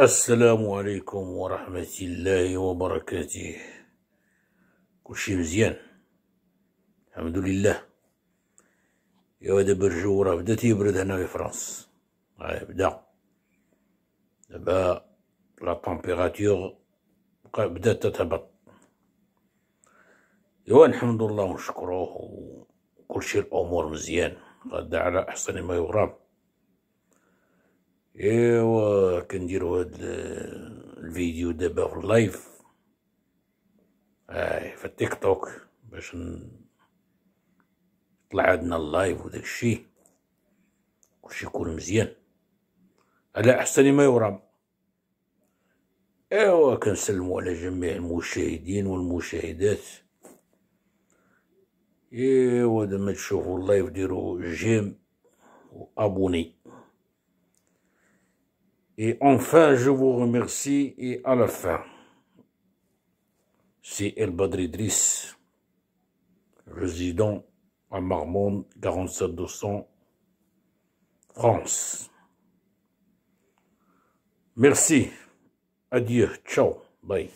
السلام عليكم ورحمة الله وبركاته كلشي مزيان الحمد لله يا دابا الجو راه بدا تيبرد هنا في فرنسا راه بدا دابا لا تمبيراتور بدات تتهبط ايوا نحمد الله ونشكروه شيء الامور مزيان غدا على احسن ما يرام ايوا كنديروا هاد الفيديو دابا في اللايف اي آه، في التيك توك باش نطلع عندنا اللايف وداك الشيء كلشي يكون مزيان على احسن ما يرام ايوا كنسلموا على جميع المشاهدين والمشاهدات ايوا دابا تشوفوا اللايف ديروا جيم وابوني Et enfin, je vous remercie et à la fin, c'est El Badridris, résident à Marmonde 47200, France. Merci. Adieu. Ciao. Bye.